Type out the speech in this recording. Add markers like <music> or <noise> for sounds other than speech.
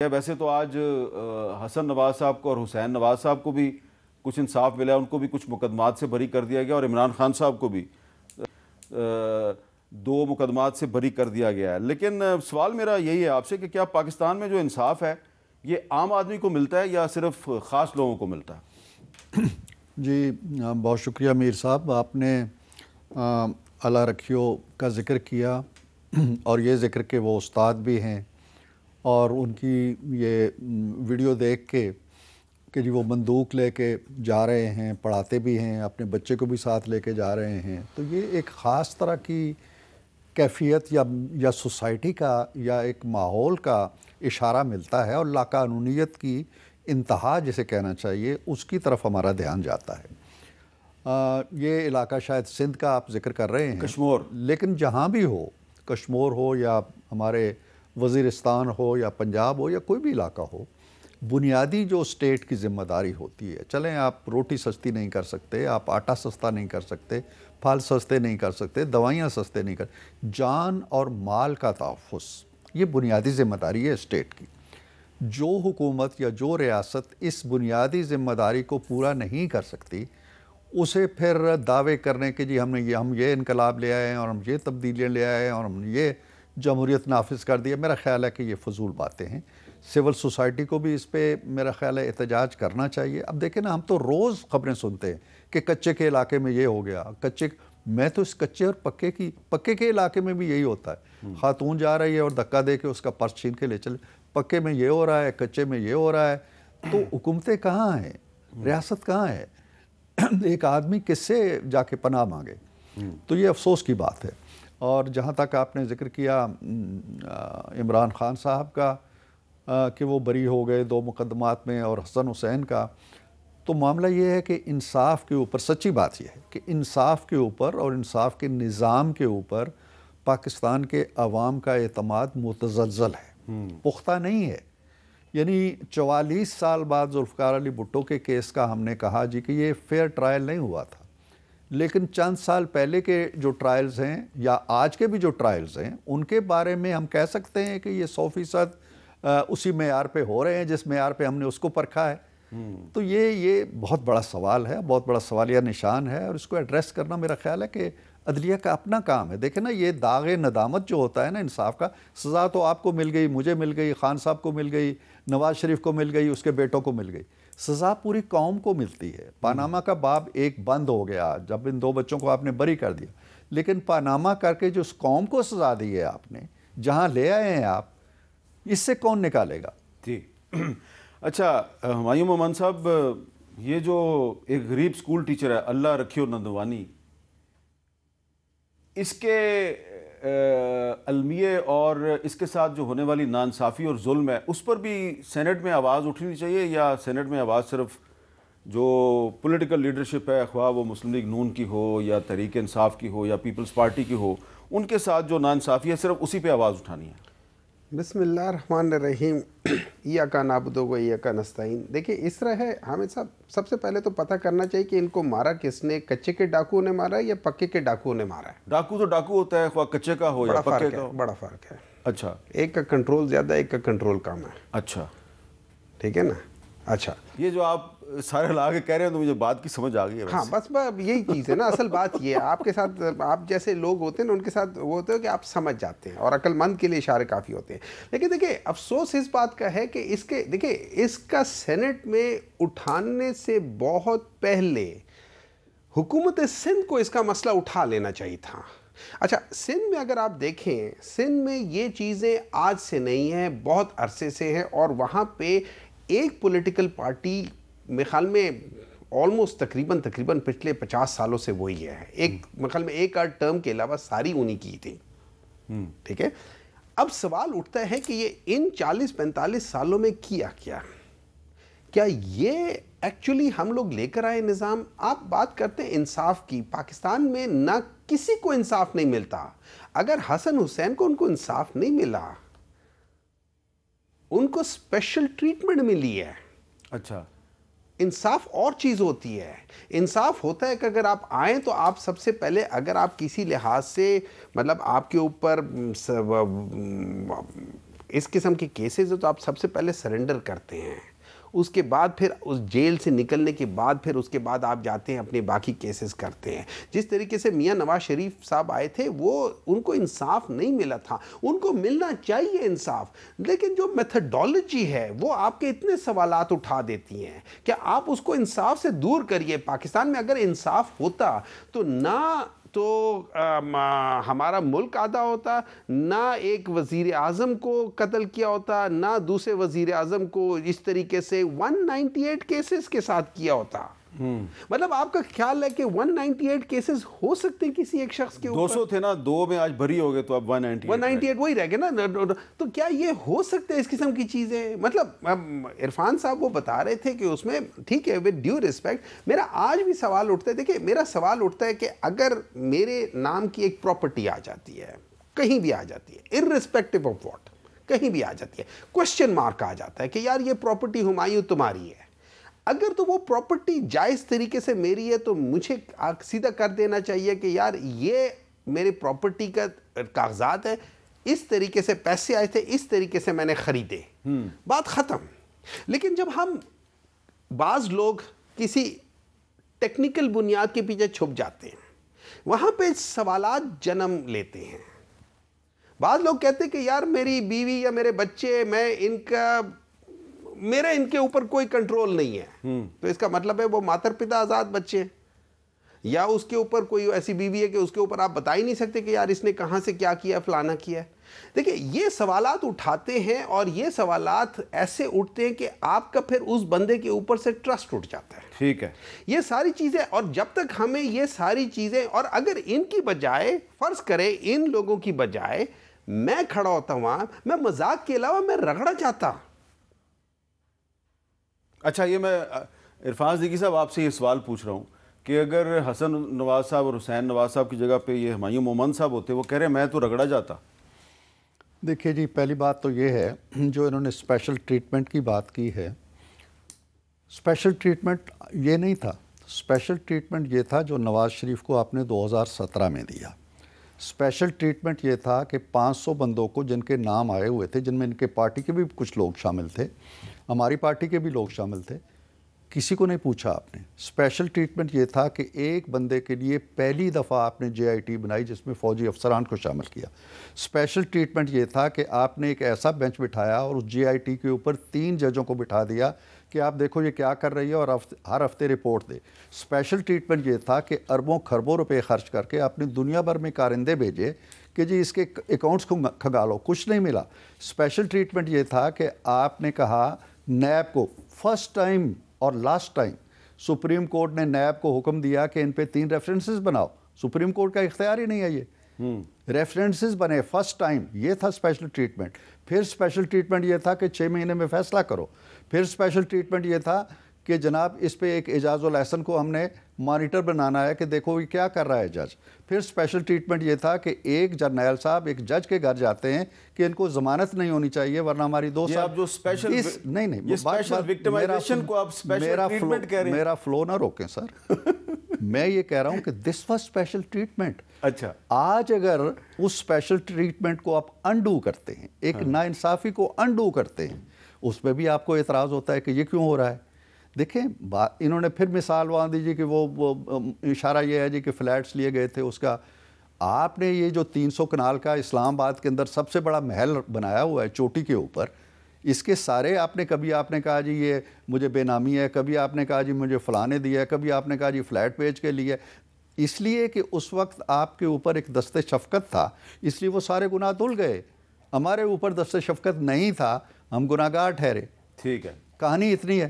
क्या वैसे तो आज हसन नवाज साहब को और हुसैन नवाज साहब को भी कुछ इंसाफ मिला उनको भी कुछ मुकदमात से बरी कर दिया गया और इमरान खान साहब को भी दो मुकदमात से बरी कर दिया गया है लेकिन सवाल मेरा यही है आपसे कि क्या पाकिस्तान में जो इंसाफ है ये आम आदमी को मिलता है या सिर्फ ख़ास लोगों को मिलता है <clears throat> जी बहुत शुक्रिया मीर साहब आपने अला रखियो का जिक्र किया <clears throat> और ये जिक्र के वो उस्ताद भी हैं और उनकी ये वीडियो देख के कि जी वो बंदूक लेके जा रहे हैं पढ़ाते भी हैं अपने बच्चे को भी साथ लेके जा रहे हैं तो ये एक ख़ास तरह की कैफियत या या सोसाइटी का या एक माहौल का इशारा मिलता है और लाकानूनीत की इंतहा जिसे कहना चाहिए उसकी तरफ हमारा ध्यान जाता है आ, ये इलाका शायद सिंध का आप जिक्र कर रहे हैं कश्मोर लेकिन जहाँ भी हो कश्मोर हो या हमारे वजीरस्तान हो या पंजाब हो या कोई भी इलाका हो बुनियादी जो स्टेट की जिम्मेदारी होती है चलें आप रोटी सस्ती नहीं कर सकते आप आटा सस्ता नहीं कर सकते फल सस्ते नहीं कर सकते दवाइयाँ सस्ते नहीं कर जान और माल का तहफ़ ये बुनियादी ज़िम्मेदारी है स्टेट की जो हुकूमत या जो रियासत इस बुनियादी ज़िम्मेदारी को पूरा नहीं कर सकती उसे फिर दावे करने के जी हमने ये हम ये इनकलाब ले आए हैं और हम ये तब्दीलियाँ ले आए हैं और हम ये जमहूरियत नाफिज कर दिया मेरा ख्याल है कि ये फजूल बातें हैं सिविल सोसाइटी को भी इस पर मेरा ख्याल है एहतजाज करना चाहिए अब देखें ना हम तो रोज़ खबरें सुनते हैं कि कच्चे के इलाके में ये हो गया कच्चे मैं तो इस कच्चे और पक्के की पक्के के इलाके में भी यही होता है हम्म। खातून जा रही है और धक्का दे के उसका पर्स छीन के ले चले पक्के में ये हो रहा है कच्चे में ये हो रहा है तो हम्म। हुकूमतें कहाँ हैं हम्म। रियासत कहाँ है <clears throat> एक आदमी किससे जाके पनाह मांगे तो ये अफसोस की बात है और जहाँ तक आपने जिक्र किया इमरान ख़ान साहब का कि वो बरी हो गए दो मुकदमात में और हसन हुसैन का तो मामला ये है कि इंसाफ के ऊपर सच्ची बात यह है कि इंसाफ के ऊपर और इंसाफ के निज़ाम के ऊपर पाकिस्तान के अवाम का अतमाद मुतजल है हम्म। पुख्ता नहीं है यानी चवालीस साल बाद जुल्फ़ार अली भुट्टो के केस का हमने कहा जी कि ये फ़ेयर ट्रायल नहीं हुआ था लेकिन चंद साल पहले के जो ट्रायल्स हैं या आज के भी जो ट्रायल्स हैं उनके बारे में हम कह सकते हैं कि ये सौ फीसद उसी मैार पे हो रहे हैं जिस मैार पे हमने उसको परखा है हम्म। तो ये ये बहुत बड़ा सवाल है बहुत बड़ा सवाल या निशान है और इसको एड्रेस करना मेरा ख्याल है कि अदलिया का अपना काम है देखे ना ये दाग नदामत जो होता है ना इंसाफ का सज़ा तो आपको मिल गई मुझे मिल गई खान साहब को मिल गई नवाज शरीफ को मिल गई उसके बेटों को मिल गई सज़ा पूरी कौम को मिलती है पानामा का बाब एक बंद हो गया जब इन दो बच्चों को आपने बरी कर दिया लेकिन पानामा करके जो उस कौम को सज़ा दी है आपने जहाँ ले आए हैं आप इससे कौन निकालेगा जी <clears throat> अच्छा हमायूं ममान साहब ये जो एक गरीब स्कूल टीचर है अल्लाह रखियो नंदवानी इसके अलमिये और इसके साथ जो होने वाली नानसाफ़ी और जुल्म है उस पर भी सेनेट में आवाज़ उठनी चाहिए या सेनेट में आवाज़ सिर्फ जो पॉलिटिकल लीडरशिप है ख्वा वो मुस्लिम लीग नून की हो या तरीकानसाफ़ इंसाफ की हो या पीपल्स पार्टी की हो उनके साथ जो नानसाफ़ी है सिर्फ उसी पर आवाज़ उठानी है बसमिल्ल रहीम या का नाबुदो व या का नस्ताइन देखिए इस तरह है हामिद साहब सबसे पहले तो पता करना चाहिए कि इनको मारा किसने कच्चे के डाकू ने मारा है या पक्के के डाकू ने मारा है डाकू तो डाकू होता है कच्चे का हो या पक्के का हो। बड़ा फ़र्क है अच्छा एक का कंट्रोल ज़्यादा एक का कंट्रोल कम है अच्छा ठीक है ना अच्छा ये जो आप सारे ला के कह रहे हैं तो मुझे बात की समझ आ गई है हाँ बस यही चीज़ है ना असल बात ये है आपके साथ आप जैसे लोग होते हैं ना उनके साथ वो होते हो कि आप समझ जाते हैं और अक्लमंद के लिए इशारे काफ़ी होते हैं लेकिन देखिए अफसोस इस बात का है कि इसके देखिए इसका सेनेट में उठाने से बहुत पहले हुकूमत सिंध को इसका मसला उठा लेना चाहिए था अच्छा सिंध में अगर आप देखें सिंध में ये चीज़ें आज से नहीं हैं बहुत अरसे से हैं और वहाँ पे एक पॉलिटिकल पार्टी मेरे ख्याल में ऑलमोस्ट तकरीबन तकरीबन पिछले पचास सालों से वही है एक हम्म। मेरे में एक आठ टर्म के अलावा सारी उन्हीं की थी हम्म। ठीक है अब सवाल उठता है कि ये इन 40-45 सालों में किया क्या क्या ये एक्चुअली हम लोग लेकर आए निज़ाम आप बात करते हैं इंसाफ की पाकिस्तान में ना किसी को इंसाफ नहीं मिलता अगर हसन हुसैन को उनको इंसाफ नहीं मिला उनको स्पेशल ट्रीटमेंट मिली है अच्छा इंसाफ और चीज़ होती है इंसाफ होता है कि अगर आप आएँ तो आप सबसे पहले अगर आप किसी लिहाज से मतलब आपके ऊपर इस किस्म के केसेस हो तो आप सबसे पहले सरेंडर करते हैं उसके बाद फिर उस जेल से निकलने के बाद फिर उसके बाद आप जाते हैं अपने बाकी केसेस करते हैं जिस तरीके से मियाँ नवाज शरीफ साहब आए थे वो उनको इंसाफ नहीं मिला था उनको मिलना चाहिए इंसाफ लेकिन जो मेथडोलॉजी है वो आपके इतने सवाल उठा देती हैं कि आप उसको इंसाफ से दूर करिए पाकिस्तान में अगर इंसाफ होता तो ना तो आ, हमारा मुल्क आधा होता ना एक वज़ी अजम को कत्ल किया होता ना दूसरे वज़ी अजम को इस तरीके से 198 केसेस के साथ किया होता हम्म। मतलब आपका ख्याल है कि 198 केसेस हो सकते हैं किसी एक शख्स के ऊपर 200 थे ना दो में आज भरी हो गए तो अब 198 198 वही रह गए ना तो क्या ये हो सकते हैं इस किस्म की चीज़ें मतलब इरफान साहब वो बता रहे थे कि उसमें ठीक है विद ड्यू रिस्पेक्ट मेरा आज भी सवाल उठता है देखिए मेरा सवाल उठता है कि अगर मेरे नाम की एक प्रॉपर्टी आ जाती है कहीं भी आ जाती है रिस्पेक्टिव ऑफ वॉट कहीं भी आ जाती है क्वेश्चन मार्क आ जाता है कि यार ये प्रॉपर्टी हुमायूं तुम्हारी है अगर तो वो प्रॉपर्टी जायज़ तरीके से मेरी है तो मुझे सीधा कर देना चाहिए कि यार ये मेरी प्रॉपर्टी का कागजात है इस तरीके से पैसे आए थे इस तरीके से मैंने ख़रीदे हम्म। बात ख़त्म लेकिन जब हम बाज़ लोग किसी टेक्निकल बुनियाद के पीछे छुप जाते हैं वहाँ पे सवाल जन्म लेते हैं बाद लोग कहते हैं कि यार मेरी बीवी या मेरे बच्चे मैं इनका मेरे इनके ऊपर कोई कंट्रोल नहीं है हम्म। तो इसका मतलब है वो माता पिता आज़ाद बच्चे हैं या उसके ऊपर कोई ऐसी बीवी है कि उसके ऊपर आप बता ही नहीं सकते कि यार इसने कहाँ से क्या किया फलाना किया है देखिए ये सवाल उठाते हैं और ये सवाल ऐसे उठते हैं कि आपका फिर उस बंदे के ऊपर से ट्रस्ट उठ जाता है ठीक है ये सारी चीज़ें और जब तक हमें ये सारी चीज़ें और अगर इनकी बजाय फ़र्ज़ करें इन लोगों की बजाय मैं खड़ा होता वहाँ मैं मजाक के अलावा मैं रगड़ा जाता अच्छा ये मैं इरफान जी साहब आपसे ये सवाल पूछ रहा हूँ कि अगर हसन नवाज साहब और हुसैन नवाज साहब की जगह पे ये हमायूं मोमन साहब होते वो कह रहे हैं मैं तो रगड़ा जाता देखिए जी पहली बात तो ये है जो इन्होंने स्पेशल ट्रीटमेंट की बात की है स्पेशल ट्रीटमेंट ये नहीं था स्पेशल ट्रीटमेंट ये था जो नवाज़ शरीफ को आपने 2017 में दिया स्पेशल ट्रीटमेंट ये था कि 500 बंदों को जिनके नाम आए हुए थे जिनमें इनके पार्टी के भी कुछ लोग शामिल थे हमारी पार्टी के भी लोग शामिल थे किसी को नहीं पूछा आपने स्पेशल ट्रीटमेंट ये था कि एक बंदे के लिए पहली दफ़ा आपने जे बनाई जिसमें फ़ौजी अफसरान को शामिल किया स्पेशल ट्रीटमेंट ये था कि आपने एक ऐसा बेंच बिठाया और उस जे के ऊपर तीन जजों को बिठा दिया कि आप देखो ये क्या कर रही है और हर हफ्ते रिपोर्ट दे स्पेशल ट्रीटमेंट ये था कि अरबों खरबों रुपए खर्च करके अपनी दुनिया भर में कारिंदे भेजे कि जी इसके अकाउंट्स खंगा लो कुछ नहीं मिला स्पेशल ट्रीटमेंट ये था कि आपने कहा नैब को फर्स्ट टाइम और लास्ट टाइम सुप्रीम कोर्ट ने नैब को हुक्म दिया कि इन पर तीन रेफरेंसेस बनाओ सुप्रीम कोर्ट का इख्तियार ही नहीं है ये हम्म। रेफरेंसेस बने फर्स्ट टाइम ये था स्पेशल ट्रीटमेंट फिर स्पेशल ट्रीटमेंट ये था कि छः महीने में फ़ैसला करो फिर स्पेशल ट्रीटमेंट ये था कि जनाब इस पे एक एजाज लहसन को हमने मॉनिटर बनाना है कि देखो ये क्या कर रहा है जज फिर स्पेशल ट्रीटमेंट ये था कि एक जर्नैल साहब एक जज के घर जाते हैं कि इनको जमानत नहीं होनी चाहिए वरना हमारी दो साहब जो स्पेशल इस, नहीं नहीं ये स्पेशल विक्टिमाइजेशन को आप स्पेशल मेरा ट्रीटमेंट कह रहे हैं मेरा फ्लो ना रोकें सर <laughs> मैं ये कह रहा हूँ कि दिस वॉज स्पेशल ट्रीटमेंट अच्छा आज अगर उस स्पेशल ट्रीटमेंट को आप अनडू करते हैं एक हाँ। नाइंसाफ़ी को अनडू करते हैं उस पर भी आपको एतराज़ होता है कि ये क्यों हो रहा है देखें बात इन्होंने फिर मिसाल वहाँ दीजिए कि वो, वो इशारा ये है जी कि फ्लैट्स लिए गए थे उसका आपने ये जो 300 कनाल का इस्लामाबाद के अंदर सबसे बड़ा महल बनाया हुआ है चोटी के ऊपर इसके सारे आपने कभी आपने कहा जी ये मुझे बेनामी है कभी आपने कहा जी मुझे फ़लाने दिया है कभी आपने कहा जी फ्लैट बेच के लिए इसलिए कि उस वक्त आपके ऊपर एक दस्ते शफकत था इसलिए वो सारे गुनाह धुल गए हमारे ऊपर दस्ते शफकत नहीं था हम गुनागार ठहरे ठीक है कहानी इतनी है